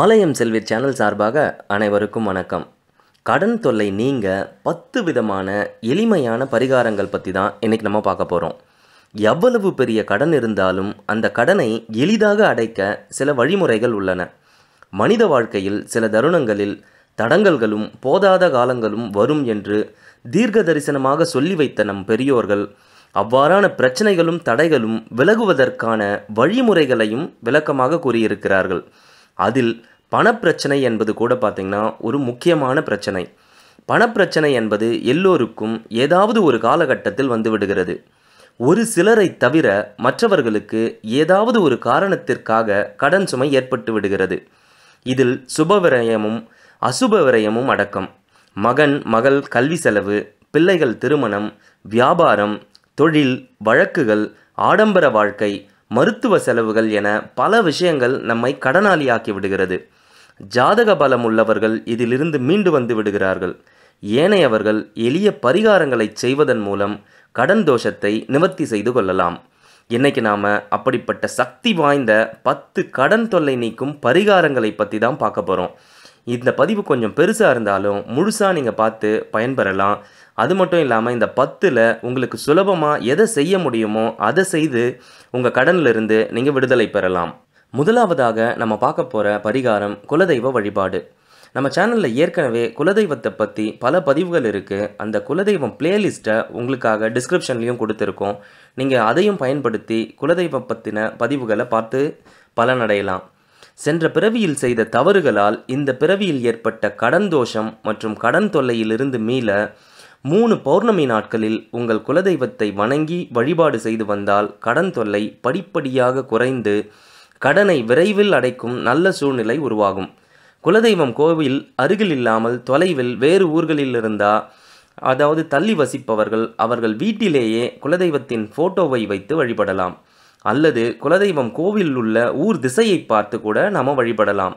ஆலயம் செல்வி சேனல் சார்பாக அனைவருக்கும் வணக்கம் கடன் தொல்லை நீங்க பத்து விதமான எளிமையான பரிகாரங்கள் பற்றி தான் இன்றைக்கி நம்ம பார்க்க போகிறோம் எவ்வளவு பெரிய கடன் இருந்தாலும் அந்த கடனை எளிதாக அடைக்க சில வழிமுறைகள் உள்ளன மனித வாழ்க்கையில் சில தருணங்களில் தடங்கல்களும் போதாத காலங்களும் வரும் என்று தீர்க்க தரிசனமாக சொல்லி வைத்த நம் பெரியோர்கள் அவ்வாறான பிரச்சனைகளும் தடைகளும் விலகுவதற்கான வழிமுறைகளையும் விளக்கமாக கூறியிருக்கிறார்கள் அதில் பணப்பிரச்சனை என்பது கூட பார்த்திங்கன்னா ஒரு முக்கியமான பிரச்சனை பணப்பிரச்சனை என்பது எல்லோருக்கும் ஏதாவது ஒரு காலகட்டத்தில் வந்து விடுகிறது ஒரு சிலரை தவிர மற்றவர்களுக்கு ஏதாவது ஒரு காரணத்திற்காக கடன் சுமை ஏற்பட்டு விடுகிறது இதில் சுப விரயமும் அசுப விரயமும் அடக்கம் மகன் மகள் கல்வி செலவு பிள்ளைகள் திருமணம் வியாபாரம் தொழில் வழக்குகள் ஆடம்பர வாழ்க்கை மருத்துவ செலவுகள் என பல விஷயங்கள் நம்மை கடனாளியாக்கி விடுகிறது ஜாதக பலம் உள்ளவர்கள் இதிலிருந்து மீண்டு வந்து விடுகிறார்கள் ஏனையவர்கள் எளிய பரிகாரங்களை செய்வதன் மூலம் கடன் தோஷத்தை நிவர்த்தி செய்து கொள்ளலாம் இன்னைக்கு நாம் அப்படிப்பட்ட சக்தி வாய்ந்த பத்து கடன் தொல்லை நீக்கும் பரிகாரங்களை பற்றி தான் பார்க்க போகிறோம் இந்த பதிவு கொஞ்சம் பெருசாக இருந்தாலும் முழுசாக நீங்கள் பார்த்து பயன்பெறலாம் அது மட்டும் இல்லாமல் இந்த பத்தில் உங்களுக்கு சுலபமாக எதை செய்ய முடியுமோ அதை செய்து உங்கள் கடனிலிருந்து நீங்கள் விடுதலை பெறலாம் முதலாவதாக நம்ம பார்க்க போகிற பரிகாரம் குலதெய்வ வழிபாடு நம்ம சேனலில் ஏற்கனவே குலதெய்வத்தை பற்றி பல பதிவுகள் இருக்குது அந்த குலதெய்வம் பிளேலிஸ்ட்டை உங்களுக்காக டிஸ்கிரிப்ஷன்லேயும் கொடுத்துருக்கோம் நீங்கள் அதையும் பயன்படுத்தி குலதெய்வம் பற்றின பதிவுகளை பார்த்து பலனடையலாம் சென்ற பிறவியில் செய்த தவறுகளால் இந்த பிறவியில் ஏற்பட்ட கடன் தோஷம் மற்றும் கடன் தொல்லையிலிருந்து மீள மூணு பௌர்ணமி நாட்களில் உங்கள் குலதெய்வத்தை வணங்கி வழிபாடு செய்து வந்தால் கடன் தொல்லை படிப்படியாக குறைந்து கடனை விரைவில் அடைக்கும் நல்ல சூழ்நிலை உருவாகும் குலதெய்வம் கோவில் அருகில் இல்லாமல் தொலைவில் வேறு ஊர்களில் இருந்தா அதாவது தள்ளி வசிப்பவர்கள் அவர்கள் வீட்டிலேயே குலதெய்வத்தின் ஃபோட்டோவை வைத்து வழிபடலாம் அல்லது குலதெய்வம் கோவில் உள்ள ஊர் திசையை பார்த்து கூட நாம் வழிபடலாம்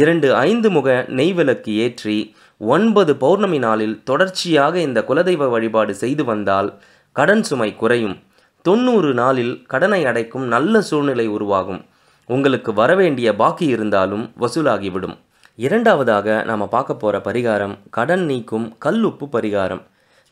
இரண்டு ஐந்து முக நெய்விளக்கு ஏற்றி ஒன்பது பௌர்ணமி நாளில் தொடர்ச்சியாக இந்த குலதெய்வ வழிபாடு செய்து வந்தால் கடன் சுமை குறையும் தொண்ணூறு நாளில் கடனை அடைக்கும் நல்ல சூழ்நிலை உருவாகும் உங்களுக்கு வரவேண்டிய பாக்கி இருந்தாலும் வசூலாகிவிடும் இரண்டாவதாக நாம் பார்க்க போகிற பரிகாரம் கடன் நீக்கும் கல்லுப்பு பரிகாரம்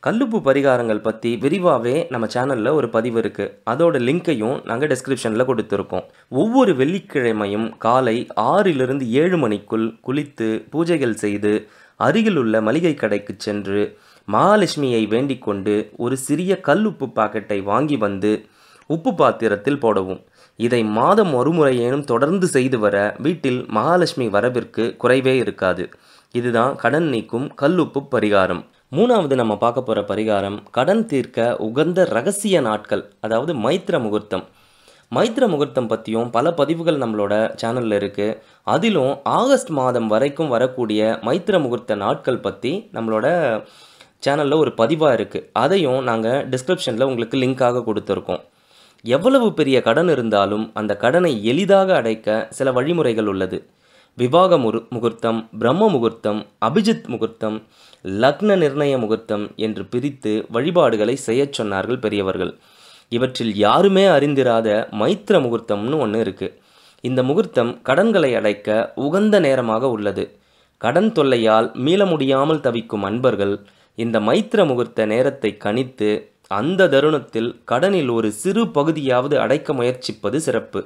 கல்லுப்பு பரிகாரங்கள் பற்றி விரிவாகவே நம்ம சேனலில் ஒரு பதிவு இருக்குது அதோட லிங்க்கையும் நாங்கள் டிஸ்கிரிப்ஷனில் கொடுத்துருக்கோம் ஒவ்வொரு வெள்ளிக்கிழமையும் காலை ஆறிலிருந்து ஏழு மணிக்குள் குளித்து பூஜைகள் செய்து அருகிலுள்ள மளிகை கடைக்கு சென்று மகாலட்சுமியை வேண்டிக் கொண்டு ஒரு சிறிய கல் உப்பு பாக்கெட்டை வாங்கி வந்து உப்பு பாத்திரத்தில் போடவும் இதை மாதம் ஒருமுறையேனும் தொடர்ந்து செய்து வர வீட்டில் மகாலட்சுமி வரவிற்கு குறைவே இருக்காது இதுதான் கடன் நீக்கும் கல்லுப்பு பரிகாரம் மூணாவது நம்ம பார்க்க போகிற பரிகாரம் கடன் தீர்க்க உகந்த ரகசிய நாட்கள் அதாவது மைத்திர முகூர்த்தம் மைத்ர முகூர்த்தம் பற்றியும் பல பதிவுகள் நம்மளோட சேனலில் இருக்குது அதிலும் ஆகஸ்ட் மாதம் வரைக்கும் வரக்கூடிய மைத்ர முகூர்த்த நாட்கள் பற்றி நம்மளோட சேனலில் ஒரு பதிவாக இருக்குது அதையும் நாங்கள் டிஸ்கிரிப்ஷனில் உங்களுக்கு லிங்க்காக கொடுத்துருக்கோம் எவ்வளவு பெரிய கடன் இருந்தாலும் அந்த கடனை எளிதாக அடைக்க சில வழிமுறைகள் உள்ளது விவாக முரு முகூர்த்தம் பிரம்ம முகூர்த்தம் அபிஜித் முகூர்த்தம் லக்ன நிர்ணய முகூர்த்தம் என்று பிரித்து வழிபாடுகளை செய்யச் சொன்னார்கள் பெரியவர்கள் இவற்றில் யாருமே அறிந்திராத மைத்திர முகூர்த்தம்னு ஒன்று இருக்குது இந்த முகூர்த்தம் கடன்களை அடைக்க உகந்த நேரமாக உள்ளது கடன் தொல்லையால் மீள முடியாமல் தவிக்கும் அன்பர்கள் இந்த மைத்திர முகூர்த்த நேரத்தை கணித்து அந்த தருணத்தில் கடனில் ஒரு சிறு பகுதியாவது அடைக்க முயற்சிப்பது சிறப்பு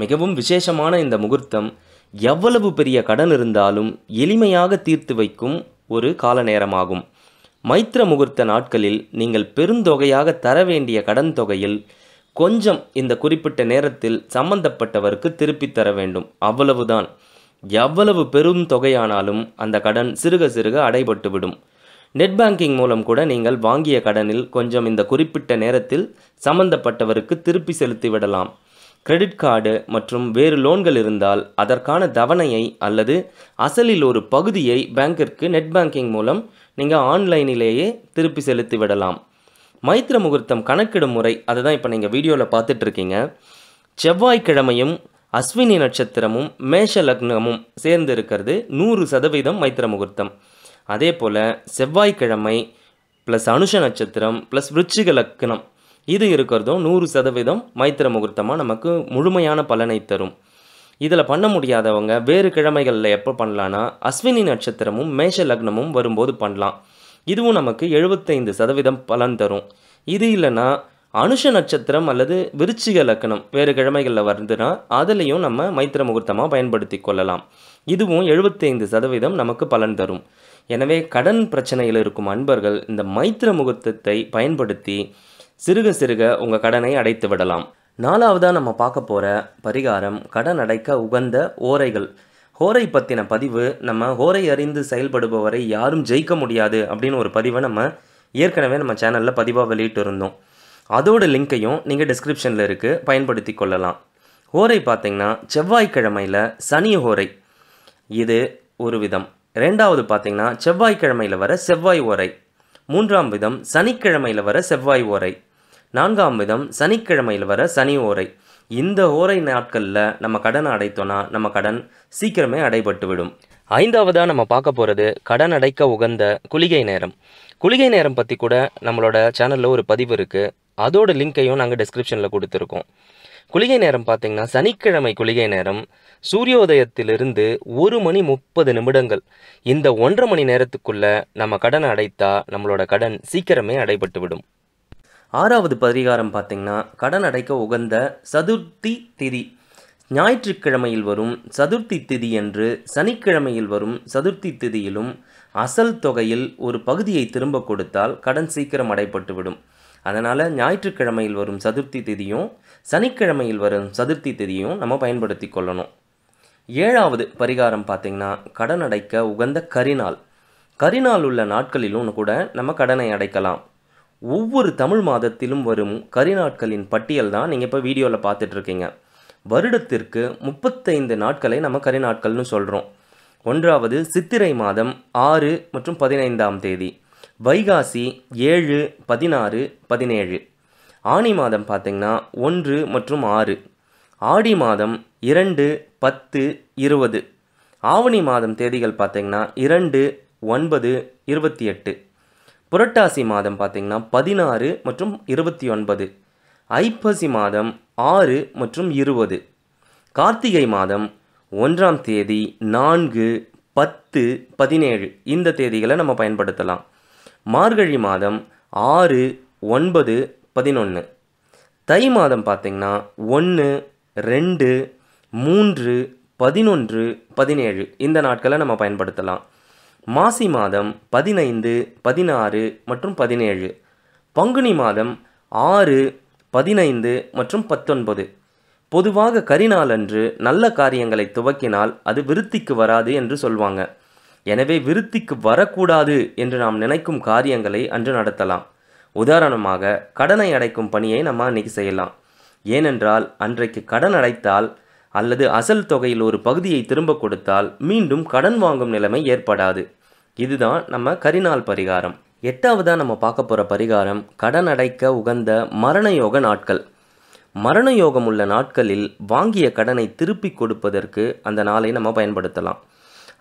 மிகவும் விசேஷமான இந்த முகூர்த்தம் எவ்வளவு பெரிய கடன் இருந்தாலும் எளிமையாக தீர்த்து வைக்கும் ஒரு கால நேரமாகும் மைத்திர முகூர்த்த நாட்களில் நீங்கள் பெருந்தொகையாக தர வேண்டிய கடன் தொகையில் கொஞ்சம் இந்த குறிப்பிட்ட நேரத்தில் சம்பந்தப்பட்டவருக்கு திருப்பித் தர வேண்டும் அவ்வளவுதான் எவ்வளவு பெரும் தொகையானாலும் அந்த கடன் சிறுக சிறுக அடைபட்டுவிடும் நெட் பேங்கிங் மூலம் கூட நீங்கள் வாங்கிய கடனில் கொஞ்சம் இந்த குறிப்பிட்ட நேரத்தில் சம்பந்தப்பட்டவருக்கு திருப்பி செலுத்திவிடலாம் கிரெடிட் கார்டு மற்றும் வேறு லோன்கள் இருந்தால் அதற்கான தவணையை அல்லது அசலில் ஒரு பகுதியை பேங்கிற்கு நெட் பேங்கிங் மூலம் நீங்கள் ஆன்லைனிலேயே திருப்பி செலுத்தி விடலாம் மைத்திர முகூர்த்தம் கணக்கிடும் முறை அதை தான் இப்போ நீங்கள் வீடியோவில் பார்த்துட்ருக்கீங்க செவ்வாய்க்கிழமையும் அஸ்வினி நட்சத்திரமும் மேஷ லக்னமும் சேர்ந்து இருக்கிறது நூறு சதவீதம் மைத்திர முகூர்த்தம் அதே போல் செவ்வாய்க்கிழமை ப்ளஸ் அனுஷ நட்சத்திரம் ப்ளஸ் விருச்சிக லக்னம் இது இருக்கிறதும் நூறு சதவீதம் மைத்திர முகூர்த்தமாக நமக்கு முழுமையான பலனை தரும் இதில் பண்ண முடியாதவங்க வேறு கிழமைகளில் எப்போ பண்ணலான்னா அஸ்வினி நட்சத்திரமும் மேஷ லக்னமும் வரும்போது பண்ணலாம் இதுவும் நமக்கு எழுபத்தைந்து சதவீதம் பலன் தரும் இது இல்லைன்னா அனுஷ நட்சத்திரம் அல்லது விருச்சிக லக்கணம் வேறு கிழமைகளில் வருதுன்னா அதுலேயும் நம்ம மைத்திர முகூர்த்தமாக பயன்படுத்தி கொள்ளலாம் இதுவும் எழுபத்தைந்து சதவீதம் நமக்கு பலன் தரும் எனவே கடன் பிரச்சனையில் இருக்கும் அன்பர்கள் இந்த மைத்திர முகூர்த்தத்தை பயன்படுத்தி சிறுக சிறுக உங்கள் கடனை அடைத்து விடலாம் நாலாவதாக நம்ம பார்க்க போகிற பரிகாரம் கடன் அடைக்க உகந்த ஓரைகள் ஹோரை பற்றின பதிவு நம்ம ஹோரை அறிந்து செயல்படுபவரை யாரும் ஜெயிக்க முடியாது அப்படின்னு ஒரு பதிவை நம்ம ஏற்கனவே நம்ம சேனலில் பதிவாக வெளியிட்டு இருந்தோம் அதோட லிங்க்கையும் நீங்கள் டிஸ்கிரிப்ஷனில் இருக்குது பயன்படுத்தி கொள்ளலாம் ஹோரை பார்த்திங்கன்னா செவ்வாய்க்கிழமையில் சனி ஹோரை இது ஒரு விதம் ரெண்டாவது பார்த்திங்கன்னா செவ்வாய்க்கிழமையில் வர செவ்வாய் ஓரை மூன்றாம் விதம் சனிக்கிழமையில் வர செவ்வாய் ஓரை நான்காம் விதம் சனிக்கிழமையில் வர சனி ஓரை இந்த ஓரை நாட்களில் நம்ம கடனை அடைத்தோன்னா நம்ம கடன் சீக்கிரமே அடைபட்டு விடும் ஐந்தாவதாக நம்ம பார்க்க போகிறது கடன் அடைக்க உகந்த குளிகை நேரம் குளிகை நேரம் பற்றி கூட நம்மளோட சேனலில் ஒரு பதிவு இருக்குது அதோட லிங்க்கையும் நாங்கள் டிஸ்கிரிப்ஷனில் கொடுத்துருக்கோம் குளிகை நேரம் பார்த்திங்கன்னா சனிக்கிழமை குளிகை நேரம் சூரியோதயத்திலிருந்து ஒரு மணி முப்பது நிமிடங்கள் இந்த ஒன்றரை மணி நேரத்துக்குள்ளே நம்ம கடன் அடைத்தா நம்மளோட கடன் சீக்கிரமே அடைபட்டுவிடும் ஆறாவது பரிகாரம் பார்த்திங்கன்னா கடன் அடைக்க உகந்த சதுர்த்தி திதி ஞாயிற்றுக்கிழமையில் வரும் சதுர்த்தி திதி என்று சனிக்கிழமையில் வரும் சதுர்த்தி திதியிலும் அசல் தொகையில் ஒரு பகுதியை திரும்ப கொடுத்தால் கடன் சீக்கிரம் அடைப்பட்டுவிடும் அதனால் ஞாயிற்றுக்கிழமையில் வரும் சதுர்த்தி திதியும் சனிக்கிழமையில் வரும் சதுர்த்தி திதியும் நம்ம பயன்படுத்தி கொள்ளணும் ஏழாவது பரிகாரம் பார்த்திங்கன்னா கடன் அடைக்க உகந்த கரிநாள் கரிநாள் உள்ள நாட்களிலும் கூட நம்ம கடனை அடைக்கலாம் ஒவ்வொரு தமிழ் மாதத்திலும் வரும் கரிநாட்களின் பட்டியல் தான் நீங்கள் இப்போ வீடியோவில் பார்த்துட்ருக்கீங்க வருடத்திற்கு முப்பத்தைந்து நாட்களை நம்ம கரிநாட்கள்னு சொல்கிறோம் ஒன்றாவது சித்திரை மாதம் ஆறு மற்றும் பதினைந்தாம் தேதி வைகாசி ஏழு பதினாறு பதினேழு ஆணி மாதம் பார்த்திங்கன்னா ஒன்று மற்றும் ஆறு ஆடி மாதம் இரண்டு பத்து இருபது ஆவணி மாதம் தேதிகள் பார்த்திங்கன்னா இரண்டு ஒன்பது இருபத்தி எட்டு புரட்டாசி மாதம் பார்த்திங்கன்னா பதினாறு மற்றும் இருபத்தி ஒன்பது ஐப்பசி மாதம் ஆறு மற்றும் இருபது கார்த்திகை மாதம் ஒன்றாம் தேதி நான்கு பத்து பதினேழு இந்த தேதிகளை நம்ம பயன்படுத்தலாம் மார்கழி மாதம் ஆறு ஒன்பது பதினொன்று தை மாதம் பார்த்திங்கன்னா ஒன்று ரெண்டு மூன்று பதினொன்று பதினேழு இந்த நாட்களை நம்ம பயன்படுத்தலாம் மாசி மாதம் பதினைந்து பதினாறு மற்றும் பதினேழு பங்குனி மாதம் ஆறு பதினைந்து மற்றும் பத்தொன்பது பொதுவாக கரிநாள் அன்று நல்ல காரியங்களை துவக்கினால் அது விருத்திக்கு வராது என்று சொல்வாங்க எனவே விருத்திக்கு வரக்கூடாது என்று நாம் நினைக்கும் காரியங்களை அன்று நடத்தலாம் உதாரணமாக கடனை அடைக்கும் பணியை நம்ம அன்றைக்கி செய்யலாம் ஏனென்றால் அன்றைக்கு கடன் அடைத்தால் அல்லது அசல் தொகையில் ஒரு பகுதியை திரும்ப கொடுத்தால் மீண்டும் கடன் வாங்கும் நிலைமை ஏற்படாது இதுதான் நம்ம கரிநாள் பரிகாரம் எட்டாவதாக நம்ம பார்க்க போகிற பரிகாரம் கடன் அடைக்க உகந்த மரணயோக நாட்கள் மரணயோகம் உள்ள நாட்களில் வாங்கிய கடனை திருப்பி கொடுப்பதற்கு அந்த நாளை நம்ம பயன்படுத்தலாம்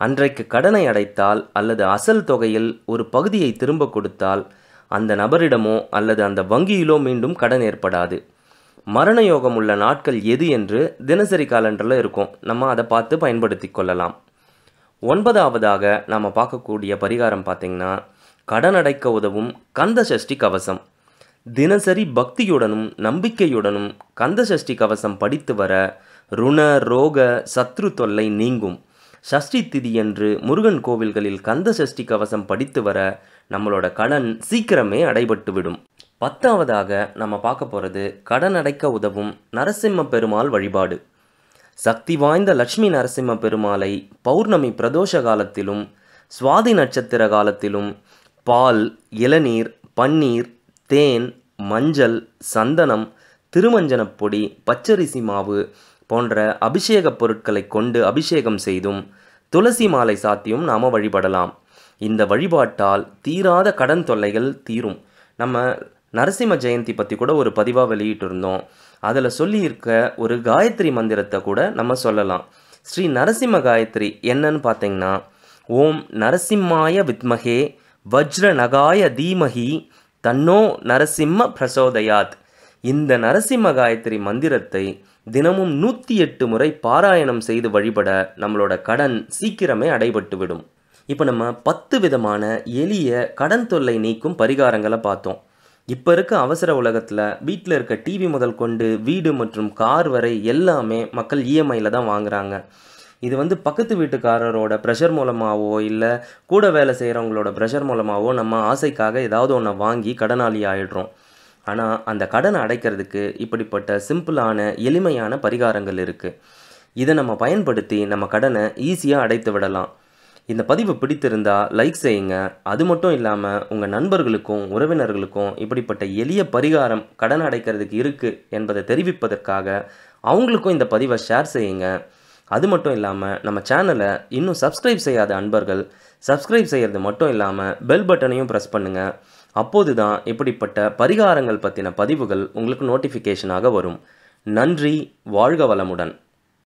அன்றைக்கு கடனை அடைத்தால் அல்லது அசல் தொகையில் ஒரு பகுதியை திரும்ப கொடுத்தால் அந்த நபரிடமோ அல்லது அந்த வங்கியிலோ மீண்டும் கடன் ஏற்படாது மரணயோகம் உள்ள நாட்கள் எது என்று தினசரி காலண்டரில் இருக்கும் நம்ம அதை பார்த்து பயன்படுத்தி கொள்ளலாம் ஒன்பதாவதாக நாம் பார்க்கக்கூடிய பரிகாரம் பார்த்திங்கன்னா கடன் அடைக்க உதவும் கந்த சஷ்டி கவசம் தினசரி பக்தியுடனும் நம்பிக்கையுடனும் கந்த சஷ்டி கவசம் படித்து வர ருண ரோக சத்ரு தொல்லை நீங்கும் சஷ்டி திதியன்று முருகன் கோவில்களில் கந்த சஷ்டி கவசம் படித்து வர நம்மளோட கடன் சீக்கிரமே அடைபட்டுவிடும் பத்தாவதாக நம்ம பார்க்க போகிறது கடன் அடைக்க உதவும் நரசிம்ம பெருமாள் வழிபாடு சக்தி வாய்ந்த லட்சுமி நரசிம்ம பெருமாளை பௌர்ணமி பிரதோஷ காலத்திலும் சுவாதி நட்சத்திர காலத்திலும் பால் இளநீர் பன்னீர் தேன் மஞ்சள் சந்தனம் திருமஞ்சனப் பொடி பச்சரிசி மாவு போன்ற அபிஷேகப் பொருட்களை கொண்டு அபிஷேகம் செய்தும் துளசி மாலை சாத்தியும் நாம் வழிபடலாம் இந்த வழிபாட்டால் தீராத கடன் தொல்லைகள் தீரும் நம்ம நரசிம்ம ஜெயந்தி பற்றி கூட ஒரு பதிவாக வெளியிட்டிருந்தோம் அதில் சொல்லியிருக்க ஒரு காயத்ரி மந்திரத்தை கூட நம்ம சொல்லலாம் ஸ்ரீ நரசிம்ம காயத்ரி என்னன்னு பார்த்தீங்கன்னா ஓம் நரசிம்மாய வித்மகே வஜ்ர நகாய தீமகி தன்னோ நரசிம்ம பிரசோதயாத் இந்த நரசிம்ம காயத்ரி மந்திரத்தை தினமும் நூற்றி எட்டு முறை பாராயணம் செய்து வழிபட நம்மளோட கடன் சீக்கிரமே அடைபட்டுவிடும் இப்போ நம்ம பத்து விதமான எளிய கடன் தொல்லை நீக்கும் பரிகாரங்களை பார்த்தோம் இப்போ இருக்க அவசர உலகத்தில் வீட்டில் இருக்க டிவி முதல் கொண்டு வீடு மற்றும் கார் வரை எல்லாமே மக்கள் இஎம்ஐயில் e தான் வாங்குகிறாங்க இது வந்து பக்கத்து வீட்டுக்காரரோட ப்ரெஷர் மூலமாகவோ இல்லை கூட வேலை செய்கிறவங்களோட ப்ரெஷர் மூலமாகவோ நம்ம ஆசைக்காக ஏதாவது ஒன்றை வாங்கி கடனாளி ஆகிடுறோம் ஆனால் அந்த கடனை அடைக்கிறதுக்கு இப்படிப்பட்ட சிம்பிளான எளிமையான பரிகாரங்கள் இருக்குது இதை நம்ம பயன்படுத்தி நம்ம கடனை ஈஸியாக அடைத்து விடலாம் இந்த பதிவு பிடித்திருந்தால் லைக் செய்யுங்க அது மட்டும் இல்லாமல் உங்கள் நண்பர்களுக்கும் உறவினர்களுக்கும் இப்படிப்பட்ட எளிய பரிகாரம் கடன் அடைக்கிறதுக்கு இருக்குது என்பதை தெரிவிப்பதற்காக அவங்களுக்கும் இந்த பதிவை ஷேர் செய்யுங்க அது மட்டும் இல்லாமல் நம்ம சேனலை இன்னும் சப்ஸ்கிரைப் செய்யாத அன்பர்கள் சப்ஸ்கிரைப் செய்கிறது மட்டும் இல்லாமல் பெல் பட்டனையும் ப்ரெஸ் பண்ணுங்கள் அப்போது தான் இப்படிப்பட்ட பரிகாரங்கள் பற்றின பதிவுகள் உங்களுக்கு நோட்டிஃபிகேஷனாக வரும் நன்றி வாழ்க வளமுடன்